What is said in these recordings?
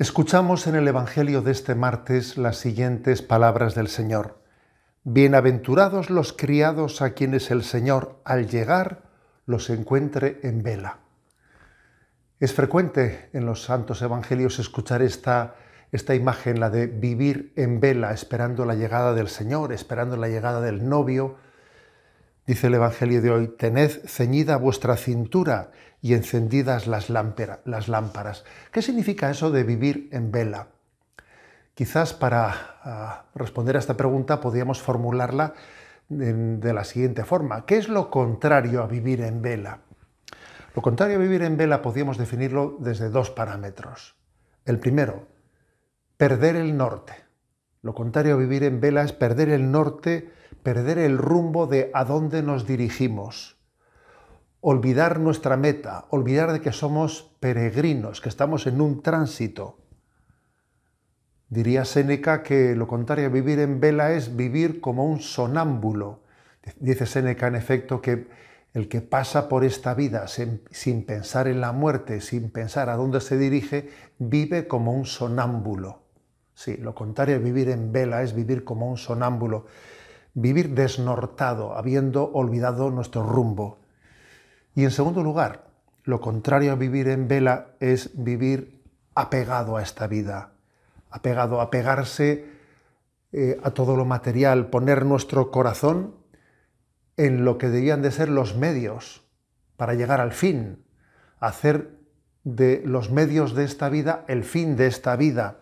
Escuchamos en el Evangelio de este martes las siguientes palabras del Señor. Bienaventurados los criados a quienes el Señor al llegar los encuentre en vela. Es frecuente en los santos evangelios escuchar esta, esta imagen, la de vivir en vela, esperando la llegada del Señor, esperando la llegada del novio, Dice el Evangelio de hoy, tened ceñida vuestra cintura y encendidas las, lámparas. ¿Qué significa eso de vivir en vela? Quizás para ah, responder a esta pregunta podríamos formularla de, de la siguiente forma. ¿Qué es lo contrario a vivir en vela? Lo contrario a vivir en vela podríamos definirlo desde dos parámetros. El primero, perder el norte. Lo contrario a vivir en vela es perder el norte perder el rumbo de a dónde nos dirigimos, olvidar nuestra meta, olvidar de que somos peregrinos, que estamos en un tránsito. Diría Séneca que lo contrario a vivir en vela es vivir como un sonámbulo. Dice Séneca, en efecto, que el que pasa por esta vida sin, pensar en la muerte, sin pensar a dónde se dirige, vive como un sonámbulo. Sí, lo contrario a vivir en vela es vivir como un sonámbulo vivir desnortado, habiendo olvidado nuestro rumbo. Y en segundo lugar, lo contrario a vivir en vela es vivir apegado a esta vida, apegado, apegarse pegarse eh, a todo lo material, poner nuestro corazón en lo que debían de ser los medios para llegar al fin, hacer de los medios de esta vida el fin de esta vida,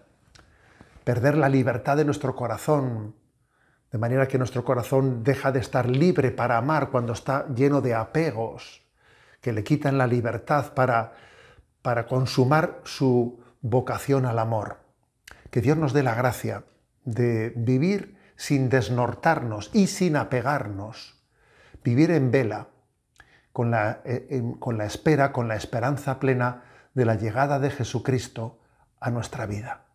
perder la libertad de nuestro corazón, de manera que nuestro corazón deja de estar libre para amar cuando está lleno de apegos que le quitan la libertad para, para consumar su vocación al amor. Que Dios nos dé la gracia de vivir sin desnortarnos y sin apegarnos. Vivir en vela, con la, eh, con la espera, con la esperanza plena de la llegada de Jesucristo a nuestra vida.